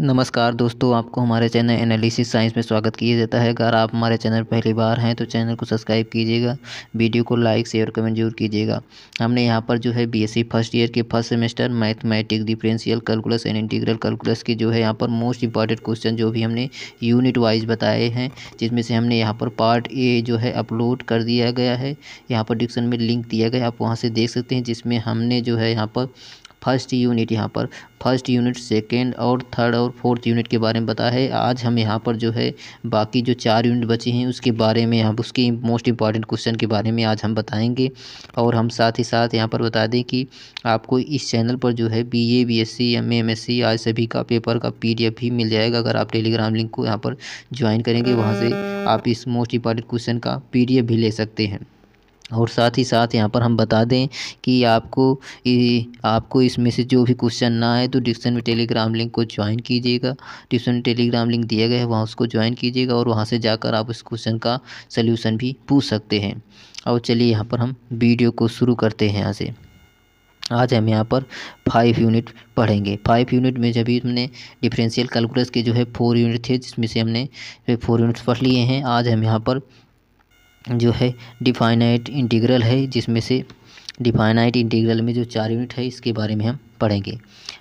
नमस्कार दोस्तों आपको हमारे चैनल एनालिसिस साइंस में स्वागत किया जाता है अगर आप हमारे चैनल पहली बार हैं तो चैनल को सब्सक्राइब कीजिएगा वीडियो को लाइक शेयर कमेंट जरूर कीजिएगा हमने यहाँ पर जो है बीएससी फर्स्ट ईयर के first semester mathematic differential calculus and integral calculus के जो है यहाँ पर मोस्ट इंपॉर्टेंट क्वेश्चन जो भी हमने यूनिट वाइज बताए हैं जिसमें से हमने यहाँ पर पार्ट ए जो है अपलोड कर दिया गया है यहाँ पर डिक्शन में लिंक दिया गया आप वहाँ से देख सकते हैं जिसमें हमने जो है यहाँ पर फर्स्ट यूनिट यहाँ पर फर्स्ट यूनिट सेकेंड और थर्ड और फोर्थ यूनिट के बारे में बताया है आज हम यहाँ पर जो है बाकी जो चार यूनिट बचे हैं उसके बारे में यहाँ उसके मोस्ट इम्पॉर्टेंट क्वेश्चन के बारे में आज हम बताएंगे और हम साथ ही साथ यहाँ पर बता दें कि आपको इस चैनल पर जो है B A B S C M A M S C आज सभी का पेपर का पी डी एफ भी मिल जाएगा अगर आप टेलीग्राम लिंक को यहाँ पर ज्वाइन करेंगे वहाँ से आप इस मोस्ट इंपॉर्टेंट क्वेश्चन का पी डी एफ भी ले सकते हैं और साथ ही साथ यहाँ पर हम बता दें कि आपको आपको इसमें से जो भी क्वेश्चन ना है तो डिस्क्रिप्शन में टेलीग्राम लिंक को ज्वाइन कीजिएगा डिस्क्रिप्शन में टेलीग्राम लिंक दिया गया है वहाँ उसको ज्वाइन कीजिएगा और वहाँ से जाकर आप उस क्वेश्चन का सल्यूशन भी पूछ सकते हैं और चलिए यहाँ पर हम वीडियो को शुरू करते हैं यहाँ से आज हम यहाँ पर फाइव यूनिट पढ़ेंगे फाइव यूनिट में जब भी हमने डिफरेंशियल कैलकुलस के जो है फोर यूनिट थे जिसमें से हमने फोर यूनिट्स पढ़ लिए हैं आज हम यहाँ पर जो है डिफाइनाइट इंटीग्रल है जिसमें से डिफाइनाइट इंटीग्रल में जो चार यूनिट है इसके बारे में हम पढ़ेंगे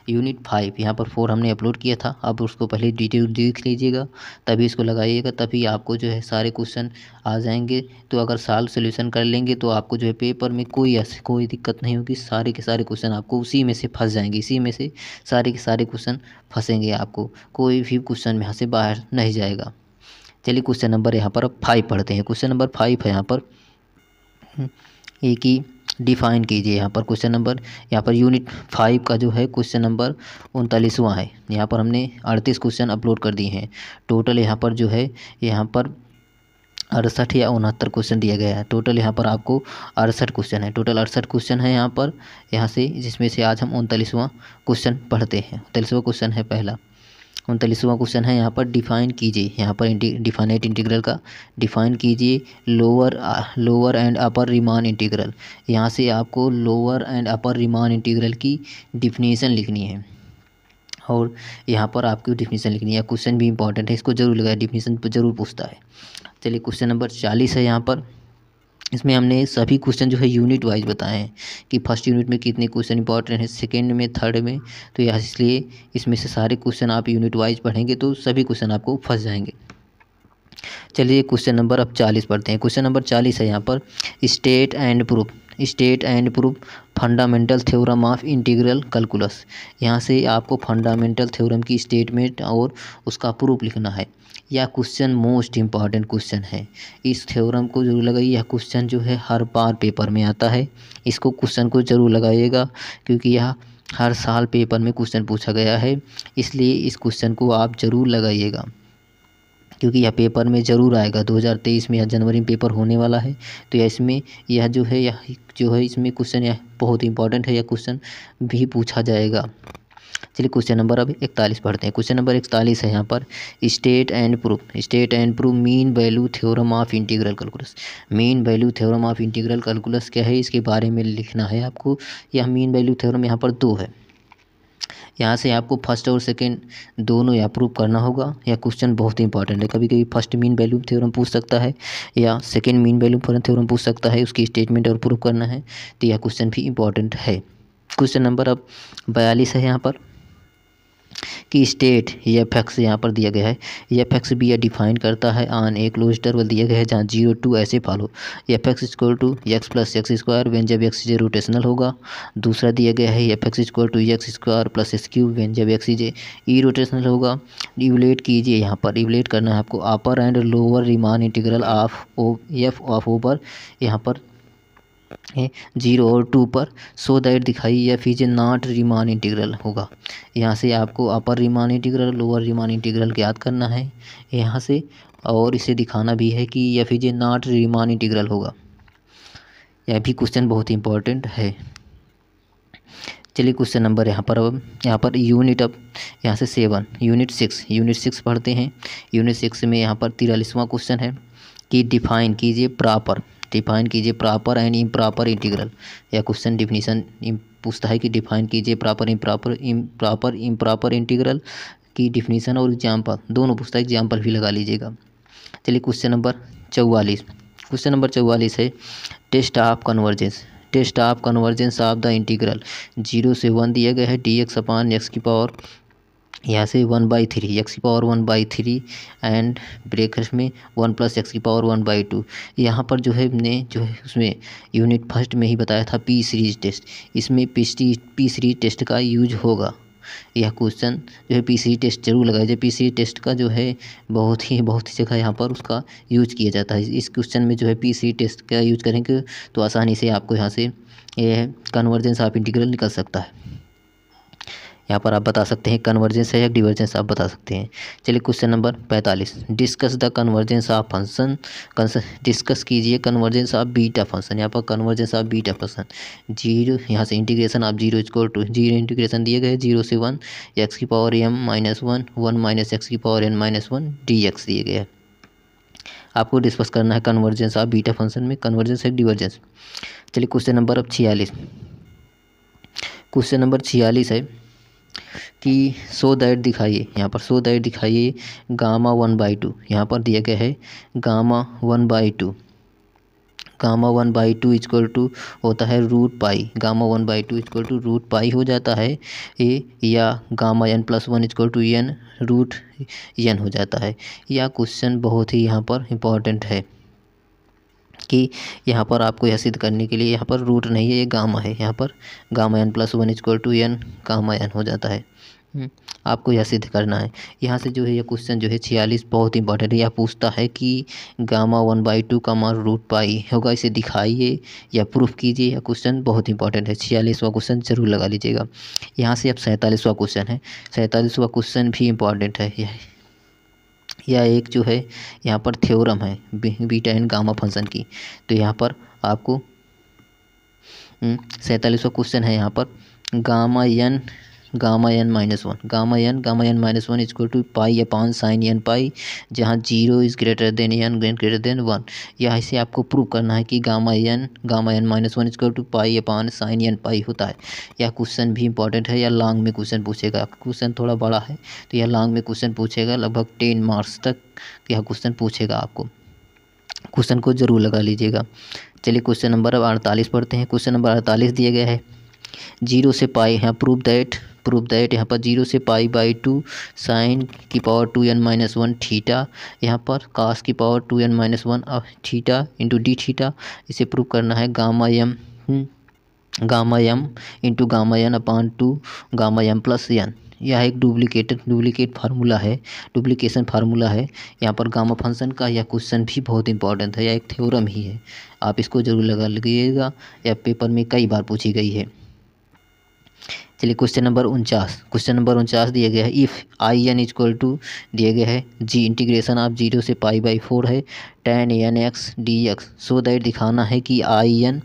यूनिट फाइव यहाँ पर फोर हमने अपलोड किया था आप उसको पहले डिटेल देख लीजिएगा तभी इसको लगाइएगा तभी आपको जो है सारे क्वेश्चन आ जाएंगे तो अगर साल सोल्यूशन कर लेंगे तो आपको जो है पेपर में कोई ऐसी कोई दिक्कत नहीं होगी सारे के सारे क्वेश्चन आपको उसी में से फंस जाएंगे इसी में से सारे के सारे क्वेश्चन फंसेंगे आपको कोई भी क्वेश्चन यहाँ से बाहर नहीं जाएगा चलिए क्वेश्चन नंबर यहाँ पर फाइव पढ़ते हैं क्वेश्चन नंबर फाइव है यहाँ पर ए की डिफाइन कीजिए यहाँ पर क्वेश्चन नंबर यहाँ पर यूनिट फाइव का जो है क्वेश्चन नंबर उनतालीसवाँ है यहाँ पर हमने अड़तीस क्वेश्चन अपलोड कर दिए हैं टोटल यहाँ पर जो है यहाँ पर अड़सठ या उनहत्तर क्वेश्चन दिया गया है टोटल यहाँ पर आपको अड़सठ क्वेश्चन है टोटल अड़सठ क्वेश्चन है यहाँ पर यहाँ से जिसमें से आज हम उनतालीसवाँ क्वेश्चन पढ़ते हैं उनतालीसवां क्वेश्चन है पहला उनतालीसवा क्वेश्चन है यहाँ पर डिफाइन कीजिए यहाँ पर डिफाइनेट इंटीग्रल का डिफाइन कीजिए lower lower and upper Riemann integral यहाँ से आपको lower and upper Riemann integral की डिफिनेशन लिखनी है और यहाँ पर आपकी डिफिनीसन लिखनी है क्वेश्चन भी इंपॉर्टेंट है इसको जरूर लगाया डिफिनीसन पर जरूर पूछता है चलिए क्वेश्चन नंबर चालीस है यहाँ पर इसमें हमने सभी क्वेश्चन जो है यूनिट वाइज बताए हैं कि फर्स्ट यूनिट में कितने क्वेश्चन इंपॉर्टेंट हैं सेकेंड में थर्ड में तो यह इसलिए इसमें से सारे क्वेश्चन आप यूनिट वाइज पढ़ेंगे तो सभी क्वेश्चन आपको फंस जाएंगे चलिए क्वेश्चन नंबर अब चालीस पढ़ते हैं क्वेश्चन नंबर चालीस है यहाँ पर state and proof state and proof fundamental theorem of integral calculus यहाँ से आपको फंडामेंटल थ्योरम की स्टेटमेंट और उसका प्रूफ लिखना है यह क्वेश्चन मोस्ट इम्पॉर्टेंट क्वेश्चन है इस थ्योरम को जरूर लगाइए यह क्वेश्चन जो है हर बार पेपर में आता है इसको क्वेश्चन को जरूर लगाइएगा क्योंकि यह हर साल पेपर में क्वेश्चन पूछा गया है इसलिए इस क्वेश्चन को आप ज़रूर लगाइएगा क्योंकि यह पेपर में ज़रूर आएगा 2023 में यह जनवरी में पेपर होने वाला है तो यह इसमें यह जो है यह जो है इसमें क्वेश्चन यह बहुत इंपॉर्टेंट है यह क्वेश्चन भी पूछा जाएगा चलिए क्वेश्चन नंबर अब इकतालीस पढ़ते हैं क्वेश्चन नंबर इकतालीस है यहाँ पर state and proof state and proof mean value theorem of integral calculus mean value theorem of integral calculus क्या है इसके बारे में लिखना है आपको यह मीन वैल्यू थ्योरम यहाँ पर दो है यहाँ से आपको फर्स्ट और सेकेंड दोनों या प्रूव करना होगा यह क्वेश्चन बहुत इंपॉर्टेंट है कभी कभी फर्स्ट मीन वैल्यू थ्योरम पूछ सकता है या सेकेंड मीन वैल्यू थ्योरम पूछ सकता है उसकी स्टेटमेंट और प्रूव करना है तो यह क्वेश्चन भी इंपॉर्टेंट है क्वेश्चन नंबर अब बयालीस है यहाँ पर की स्टेट ये फैक्स एक्स यहाँ पर दिया गया है ये फैक्स एक्स भी यह डिफाइन करता है ऑन एक क्लोज टर्वल दिया गया है जहाँ जीरो टू ऐसे follow f x equal to x plus x square when जब एक्स जे रोटेशनल होगा दूसरा दिया गया है f x equal to x square plus x cube when जब एक्स जे ई रोटेशनल होगा इवलेट कीजिए यहाँ पर इवलेट करना है आपको upper and lower Riemann integral of O F of over यहाँ पर जीरो और टू पर सो दैट दिखाई या फिर जो नॉट रिमान इंटीग्रल होगा यहाँ से आपको upper Riemann integral lower Riemann integral याद करना है यहाँ से और इसे दिखाना भी है कि या फिर जो नॉट रिमान इंटीग्रल होगा यह भी क्वेश्चन बहुत इंपॉर्टेंट है चलिए क्वेश्चन नंबर यहाँ पर अब यहाँ पर यूनिट अब यहाँ से seven unit six unit six पढ़ते हैं यूनिट सिक्स में यहाँ पर तिरालीसवां क्वेश्चन है कि डिफाइन कीजिए प्रॉपर डिफाइन कीजिए प्रॉपर एंड इम्प्रॉपर इंटीग्रल या क्वेश्चन डिफिनीसन पूछता है कि डिफाइन कीजिए proper improper improper improper integral की डिफिनीसन और एग्जाम्पल दोनों पूछता है एग्जाम्पल भी लगा लीजिएगा चलिए क्वेश्चन नंबर चौवालीस क्वेश्चन नंबर चौवालीस है test of convergence test of convergence of the integral zero से वन दिया गया है डी एक्स अपान एक्स की पावर यहाँ से वन बाई थ्री एक्स की power one by three and brackets में वन प्लस एक्स की पावर वन बाई टू यहाँ पर जो है हमने जो है उसमें यूनिट फर्स्ट में ही बताया था पी सीरीज टेस्ट इसमें पी पी सीरीज टेस्ट का यूज होगा यह क्वेश्चन जो है पी सी टेस्ट जरूर लगाया जाए पी सी टेस्ट का जो है बहुत ही बहुत ही जगह यहाँ पर उसका यूज किया जाता है इस क्वेश्चन में जो है पी सी टेस्ट का यूज करेंगे तो आसानी से आपको यहाँ से यह कन्वर्जेंस ऑफ इंटीग्रल निकल सकता है यहाँ पर आप बता सकते हैं कन्वर्जेंस है या डिवर्जेंस आप बता सकते हैं चलिए क्वेश्चन नंबर पैंतालीस discuss the convergence of function discuss कीजिए कन्वर्जेंस ऑफ बीटा फंक्शन यहाँ पर convergence of beta function zero यहाँ से इंटीग्रेशन आप zero score to zero integration दिए गए जीरो से वन एक्स की power m minus one one minus x की power n minus one d x दिए गए आपको डिस्कस करना है कन्वर्जेंस ऑफ बीटा फंक्शन में कन्वर्जेंस है डिवर्जेंस चलिए क्वेश्चन नंबर अब छियालीस क्वेश्चन नंबर छियालीस है कि सो दैट दिखाइए यहाँ पर सो दैट दिखाइए गामा वन बाई टू यहाँ पर दिया गया है gamma one by two gamma one by two equal to होता है root pi gamma one by two equal to root pi हो जाता है ए या gamma n plus one equal to n root n हो जाता है यह क्वेश्चन बहुत ही यहाँ पर इम्पॉर्टेंट है कि यहाँ पर आपको यह सिद्ध करने के लिए यहाँ पर रूट नहीं है ये गामा है यहाँ पर gamma n plus one equal to n gamma n हो जाता है हम्म, आपको यह सिद्ध करना है यहाँ से जो है यह क्वेश्चन जो है छियालीस बहुत इंपॉर्टेंट है यह पूछता है कि गामा वन बाई टू का मार रूट पाई होगा इसे दिखाइए या प्रूफ कीजिए यह क्वेश्चन बहुत इंपॉर्टेंट है छियालीसवा क्वेश्चन जरूर लगा लीजिएगा यहाँ से अब सैंतालीसवा क्वेश्चन है सैंतालीसवा क्वेश्चन भी इंपॉर्टेंट है यह या एक जो है यहाँ पर थ्योरम है बीटा एंड गामा फंक्शन की तो यहाँ पर आपको हम्म, सैंतालीसवा क्वेश्चन है यहाँ पर gamma n gamma n minus one gamma n gamma n minus one equal to pi upon sine n pi जहाँ zero is greater than n greater than one यहाँ इसे आपको प्रूव करना है कि gamma n gamma n minus one equal to pi upon sine n pi होता है यह क्वेश्चन भी इंपॉर्टेंट है या लॉन्ग में क्वेश्चन पूछेगा क्वेश्चन थोड़ा बड़ा है तो यह लॉन्ग में क्वेश्चन पूछेगा लगभग टेन मार्क्स तक यह क्वेश्चन पूछेगा आपको क्वेश्चन को जरूर लगा लीजिएगा चलिए क्वेश्चन नंबर अड़तालीस पढ़ते हैं क्वेश्चन नंबर अड़तालीस दिया गया है जीरो से पाई हैं प्रूव दैट प्रूफ दैट यहाँ पर जीरो से पाई बाई टू साइन की power two n minus one theta यहाँ पर कास की power two n minus one theta into d theta इसे प्रूव करना है gamma m gamma m into gamma n upon two gamma m plus n यह एक duplicate duplicate formula है duplication formula है यहाँ पर गामा फंक्शन का यह क्वेश्चन भी बहुत इंपॉर्टेंट है यह एक थ्योरम ही है आप इसको जरूर लगा लीजिएगा यह पेपर में कई बार पूछी गई है चलिए क्वेश्चन नंबर उनचास क्वेश्चन नंबर उनचास दिया गया है if I n equal to दिया गया है जी इंटीग्रेशन आप जीरो से पाई बाई फोर है tan a n x d x so that दिखाना है कि I n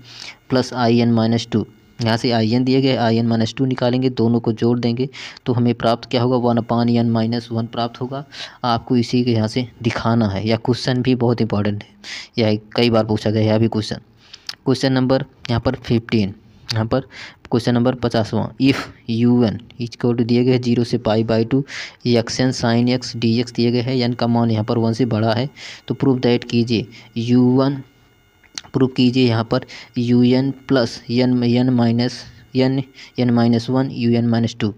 plus I n minus two यहाँ से आई एन दिया गया है आई एन माइनस टू निकालेंगे दोनों को जोड़ देंगे तो हमें प्राप्त क्या होगा one upon n minus one प्राप्त होगा आपको इसी के यहाँ से दिखाना है या क्वेश्चन भी बहुत इंपॉर्टेंट है यह कई बार पूछा गया है अभी क्वेश्चन क्वेश्चन नंबर यहाँ पर फिफ्टीन यहाँ पर क्वेश्चन नंबर पचासवां इफ़ यू एन इज कोड दिए गए जीरो से pi by two x n sine x d x दिए गए हैं एन का मान यहाँ पर वन से बड़ा है तो प्रूफ दैट कीजिए यू वन प्रूफ कीजिए यहाँ पर u n plus n n minus n n minus one u n minus two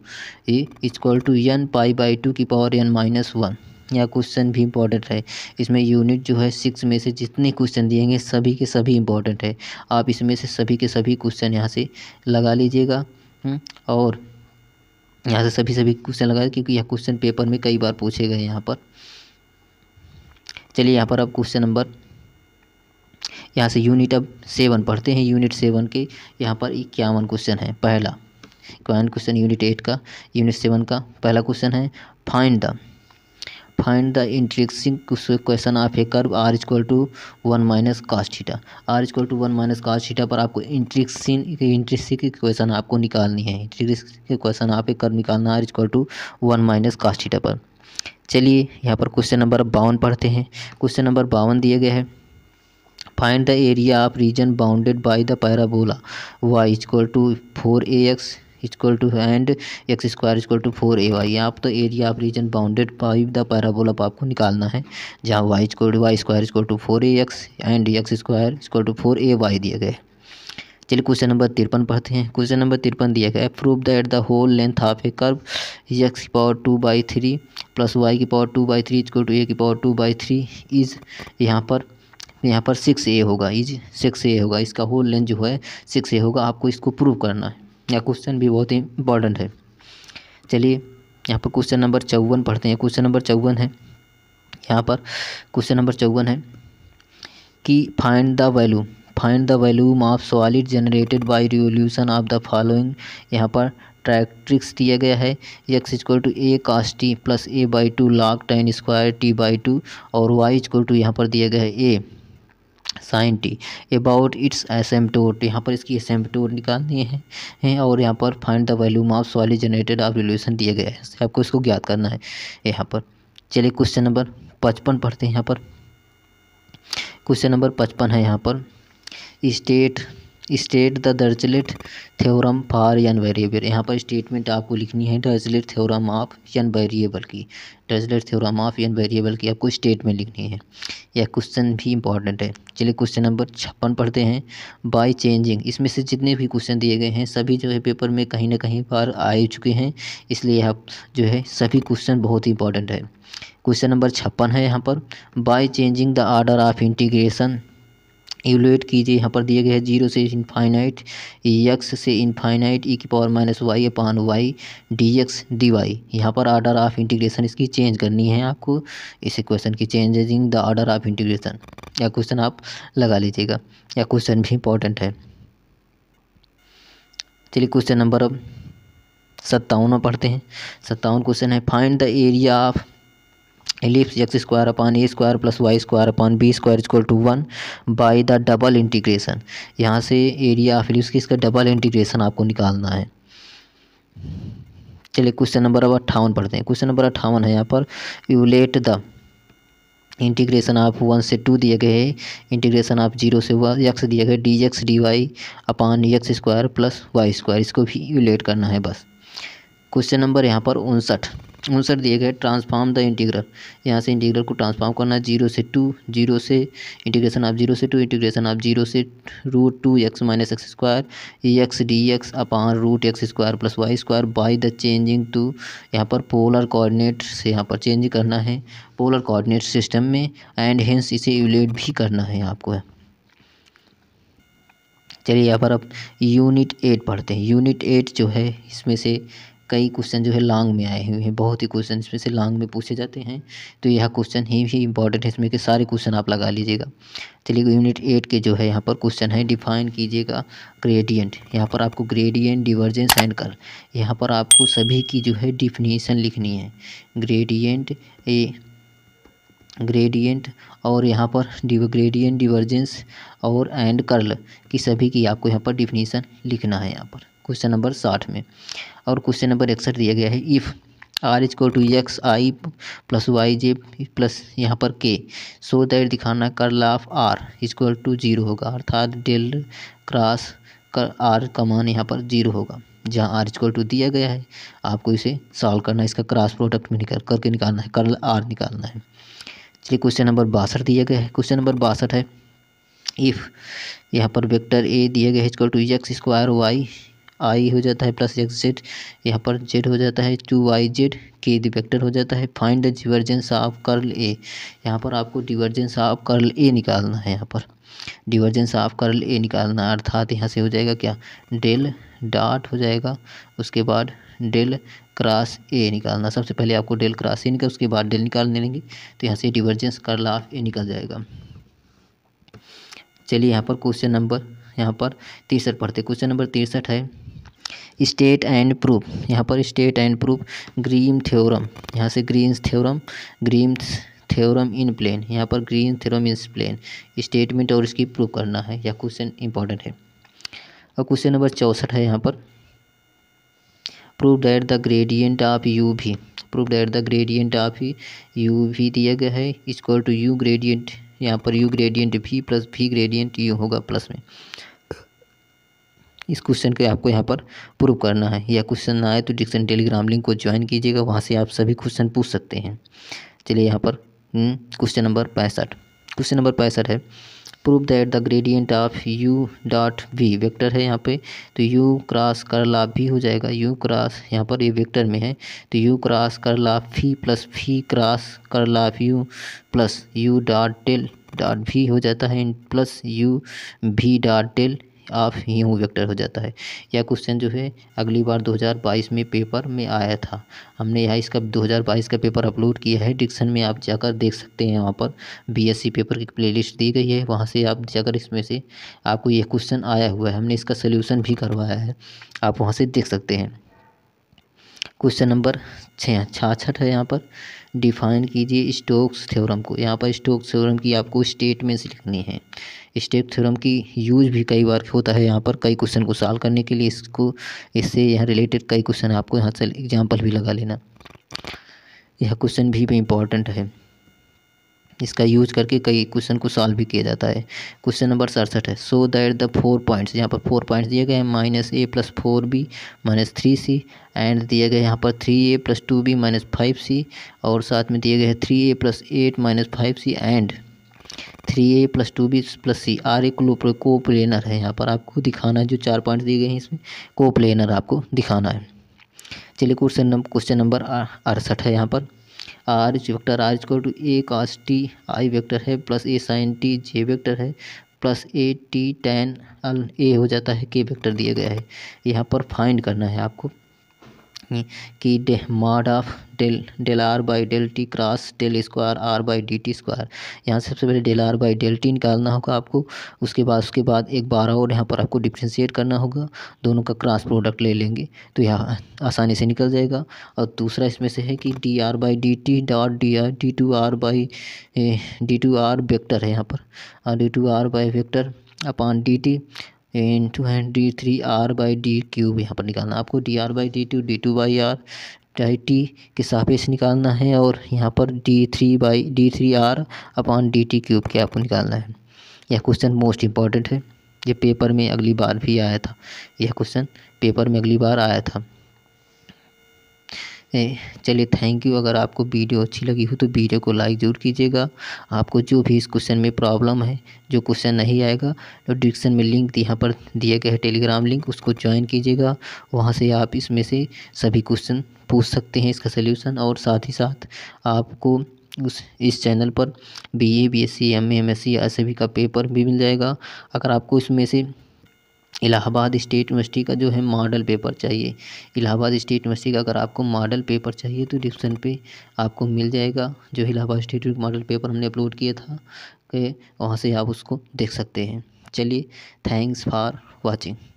is equal to n pi by two की पावर एन माइनस वन या क्वेश्चन भी important है इसमें unit जो है सिक्स में से जितने क्वेश्चन दिए गए सभी के सभी इंपॉर्टेंट है आप इसमें से सभी के सभी क्वेश्चन यहाँ से लगा लीजिएगा हम्म, और यहाँ से सभी सभी क्वेश्चन लगा क्योंकि यह क्वेश्चन पेपर में कई बार पूछे गए यहाँ पर चलिए यहाँ पर अब क्वेश्चन नंबर यहाँ से यूनिट अब सेवन पढ़ते हैं यूनिट सेवन के यहाँ पर इक्यावन क्वेश्चन है पहला इक्यावन क्वेश्चन यूनिट एट का यूनिट सेवन का पहला क्वेश्चन है find the find the intersecting question of a curve r equal to one minus cos theta r equal to one minus cos theta पर आपको इंटरेक्सिंग इंट्रिक्सिक क्वेश्चन आपको निकालनी है इंट्रिक्सिक क्वेश्चन आप एक कर्व निकालना r equal to one minus cos theta पर चलिए यहाँ पर क्वेश्चन नंबर बावन पढ़ते हैं क्वेश्चन नंबर बावन दिया गया है find the area of region bounded by the parabola y equal to four a x equal to and x square equal to four a y आप तो area of region bounded by the parabola आपको निकालना है जहाँ y equal to y square equal to four a x and x square equal to four a y दिए गए चलिए question number तिरपन पढ़ते हैं क्वेश्चन नंबर तिरपन दिया गया prove that the whole length half a curve x की power two by three plus y की power two by three equal to a की power two by three is यहाँ पर यहाँ पर सिक्स ए होगा इज सिक्स ए होगा इसका होल लेंथ जो है सिक्स ए होगा आपको इसको प्रूव करना है यह क्वेश्चन भी बहुत ही इंपॉर्टेंट है चलिए यहाँ पर क्वेश्चन नंबर चौवन पढ़ते हैं क्वेश्चन नंबर चौवन है यहाँ पर क्वेश्चन नंबर चौवन है कि find the value find the volume of solid generated by revolution of the following यहाँ पर ट्रैक्ट्रिक्स दिया गया है x is equal to a cos t plus a by two log tan square t by two और y is equal to यहाँ पर दिया गया है a sine t about its asymptote यहाँ पर इसकी एसेम्टोट निकालनी है, है और यहाँ पर फाइंड द वैल्यू मार्क्स वाली जनरेटेड ऑफ रिलेशन दिया गया है आपको इसको ज्ञात करना है यहाँ पर चलिए क्वेश्चन नंबर पचपन पढ़ते हैं यहाँ पर क्वेश्चन नंबर पचपन है यहाँ पर state state the Dirichlet theorem for n variable यहाँ पर स्टेटमेंट आपको लिखनी है Dirichlet theorem of n variable की Dirichlet theorem of n variable की आपको स्टेटमेंट लिखनी है यह क्वेश्चन भी इंपॉर्टेंट है चलिए क्वेश्चन नंबर छप्पन पढ़ते हैं बाय चेंजिंग इसमें से जितने भी क्वेश्चन दिए गए हैं सभी जो है पेपर में कहीं ना कहीं बार आ चुके हैं इसलिए आप जो है सभी क्वेश्चन बहुत इंपॉर्टेंट है क्वेश्चन नंबर छप्पन है यहाँ पर by changing the order of integration evaluate कीजिए यहाँ पर दिया गया है जीरो से इनफाइनाइट यक्स से इनफाइनाइट ई की power minus y upon y d x d y यहाँ पर आर्डर ऑफ इंटीग्रेशन इसकी चेंज करनी है आपको इस क्वेश्चन की changing the order of integration या क्वेश्चन आप लगा लीजिएगा या क्वेश्चन भी इंपॉर्टेंट है चलिए क्वेश्चन नंबर अब सत्तावन में पढ़ते हैं सत्तावन क्वेश्चन है find the area of ellipse x square upon a square plus y square upon b square equal to one by the double integration यहाँ से एरिया ऑफ एलिप्स की इसका डबल इंटीग्रेशन आपको निकालना है चलिए क्वेश्चन नंबर अब अट्ठावन पढ़ते हैं क्वेश्चन नंबर अट्ठावन है यहाँ पर यूलेट द इंटीग्रेशन आप वन से टू दिए गए है इंटीग्रेशन आप जीरो से वन एक्स गए d x d y upon x square plus y square इसको भी यूलेट करना है बस क्वेश्चन नंबर यहाँ पर उनसठ आंसर दिए गए ट्रांसफार्म द इंटीग्रल यहाँ से इंटीग्रल को ट्रांसफार्म करना है जीरो से टू जीरो से इंटीग्रेशन आप जीरो से टू इंटीग्रेशन आप जीरो से root two x minus x square x d x upon root x square plus y square by the changing to यहाँ पर पोलर कोऑर्डिनेट से यहाँ पर चेंज करना है पोलर कोऑर्डिनेट सिस्टम में एंड हेंस इसे यूलेट भी करना है आपको चलिए यहाँ पर अब यूनिट एट पढ़ते हैं यूनिट एट जो है इसमें से कई क्वेश्चन जो है लॉन्ग में आए हुए हैं बहुत ही क्वेश्चन इसमें से लॉन्ग में पूछे जाते हैं तो यह क्वेश्चन ही भी इंपॉर्टेंट है इसमें के सारे क्वेश्चन आप लगा लीजिएगा चलिए यूनिट एट के जो है यहाँ पर क्वेश्चन है डिफाइन कीजिएगा ग्रेडियंट यहाँ पर आपको ग्रेडियंट डिवर्जेंस एंड कर यहाँ पर आपको सभी की जो है डिफिनीसन लिखनी है ग्रेडियंट ए ग्रेडियंट और यहाँ पर डिव ग्रेडियंट डिवर्जेंस और एंड कर्ल की सभी की आपको यहाँ पर डिफिनीसन लिखना है यहाँ पर क्वेश्चन नंबर साठ में और क्वेश्चन नंबर इकसठ दिया गया है इफ़ आर इज को to x i plus y j plus यहाँ पर के सो दैट दिखाना curl of r is to zero होगा अर्थात डेल क्रॉस कर आर का मान यहाँ पर जीरो होगा जहाँ आर इजक्ल टू दिया गया है आपको इसे सॉल्व करना है इसका क्रॉस प्रोडक्ट में निकाल करके निकालना है कर्ल आर निकालना है चलिए क्वेश्चन नंबर बासठ दिया गया है क्वेश्चन नंबर बासठ है इफ़ यहाँ पर वेक्टर ए दिया गया है is equal to x square y i हो जाता है प्लस एक्स जेड यहाँ पर जेड हो जाता है टू वाई जेड के डिवेक्टर हो जाता है find the divergence of curl a यहाँ पर आपको डिवर्जेंस ऑफ कर्ल ए निकालना है यहाँ पर डिवर्जेंस ऑफ कर्ल ए निकालना अर्थात यहाँ से हो जाएगा क्या डेल डॉट हो जाएगा उसके बाद डेल क्रॉस ए निकालना सबसे पहले आपको डेल क्रॉस ए निकाल उसके बाद डेल निकाल लेंगे तो यहाँ से डिवर्जेंस कर्ल ऑफ ए निकल जाएगा चलिए यहाँ पर क्वेश्चन नंबर यहाँ पर तिरसठ पढ़ते क्वेश्चन नंबर तिरसठ है स्टेट एंड प्रूफ यहाँ पर state and proof Green theorem यहाँ से Green theorem Green theorem in plane यहाँ पर Green theorem in plane statement और इसकी प्रूफ करना है यह क्वेश्चन इंपॉर्टेंट है और क्वेश्चन नंबर चौंसठ है यहाँ पर proof that the gradient of u v proof that the gradient of u v दिया गया है इसको टू यू ग्रेडियंट यहाँ पर u gradient v plus v gradient u होगा प्लस में इस क्वेश्चन के आपको यहाँ पर प्रूव करना है या क्वेश्चन ना आए तो डिक्शन टेलीग्राम लिंक को ज्वाइन कीजिएगा वहाँ से आप सभी क्वेश्चन पूछ सकते हैं चलिए यहाँ पर क्वेश्चन हम्म, नंबर पैंसठ क्वेश्चन नंबर पैंसठ है prove that the gradient of u dot v vector है यहाँ पे तो यू क्रॉस कर लाभ भी हो जाएगा यू क्रॉस यहाँ पर ये यह वेक्टर में है तो यू क्रॉस कर लाभ फी प्लस फी क्रॉस कर लाभ u plus u dot del dot v हो जाता है plus u v dot del आप ही हूँ वेक्टर हो जाता है यह क्वेश्चन जो है अगली बार 2022 में पेपर में आया था हमने यहाँ इसका 2022 का पेपर अपलोड किया है डिक्शन में आप जाकर देख सकते हैं वहाँ पर बीएससी पेपर की प्लेलिस्ट दी गई है वहाँ से आप जाकर इसमें से आपको यह क्वेश्चन आया हुआ है हमने इसका सोल्यूशन भी करवाया है आप वहाँ से देख सकते हैं क्वेश्चन नंबर छः छाछठ है यहाँ पर डिफाइन कीजिए स्टोक्स थ्योरम को यहाँ पर स्टोक्स थ्योरम की आपको स्टेट में से लिखनी है स्टेट थ्योरम की यूज भी कई बार होता है यहाँ पर कई क्वेश्चन को सॉल्व करने के लिए इसको इससे यहाँ रिलेटेड कई क्वेश्चन आपको यहाँ से एग्जाम्पल भी लगा लेना यह क्वेश्चन भी, भी इम्पॉर्टेंट है इसका यूज करके कई क्वेश्चन को सॉल्व भी किया जाता है क्वेश्चन नंबर सड़सठ है so that the four points यहाँ पर फोर पॉइंट्स दिए गए हैं minus a plus four b minus three c and दिए गए यहाँ पर three a plus two b minus five c और साथ में दिए गए हैं three a plus eight minus five c and three a plus two b plus c are a coplanar है यहाँ पर आपको दिखाना है जो चार पॉइंट्स दिए गए हैं इसमें को प्लेनर आपको दिखाना है चलिए क्वेश्चन नंबर क्वेश्चन नंबर अड़सठ है यहाँ पर r h vector r is to a cos t i vector है plus a sine t j vector है plus a t tan l a हो जाता है के वैक्टर दिया गया है यहाँ पर फाइंड करना है आपको हैं कि the mod of del del r by del t cross del square r by d t square यहाँ सबसे पहले del r by del t निकालना होगा आपको उसके बाद उसके बाद एक बारह और यहाँ पर आपको डिफ्रेंशिएट करना होगा दोनों का क्रॉस प्रोडक्ट ले लेंगे तो यहाँ आसानी से निकल जाएगा और दूसरा इसमें से है कि d r by d t dot d r d two r by d two r vector है यहाँ पर d two r by vector upon d t in two है d three r by d cube यहाँ पर निकालना आपको d r by d two d two by r डाई t के से निकालना है और यहाँ पर d three by d three r upon D T cube के आपको निकालना है यह क्वेश्चन मोस्ट इंपॉर्टेंट है ये पेपर में अगली बार भी आया था यह क्वेश्चन पेपर में अगली बार आया था चलिए थैंक यू अगर आपको वीडियो अच्छी लगी हो तो वीडियो को लाइक ज़रूर कीजिएगा आपको जो भी इस क्वेश्चन में प्रॉब्लम है जो क्वेश्चन नहीं आएगा तो डिस्क्रिप्शन में लिंक यहाँ पर दिया गया है टेलीग्राम लिंक उसको ज्वाइन कीजिएगा वहाँ से आप इसमें से सभी क्वेश्चन पूछ सकते हैं इसका सल्यूशन और साथ ही साथ आपको उस इस चैनल पर B A B S C M A M S C सभी का पेपर भी मिल जाएगा अगर आपको इसमें से इलाहाबाद स्टेट यूनिवर्सिटी का जो है मॉडल पेपर चाहिए इलाहाबाद स्टेट यूनिवर्सिटी का अगर आपको मॉडल पेपर चाहिए तो डिस्क्रिप्शन पे आपको मिल जाएगा जो इलाहाबाद स्टेट मॉडल पेपर हमने अपलोड किया था के वहाँ से आप उसको देख सकते हैं चलिए थैंक्स फॉर वॉचिंग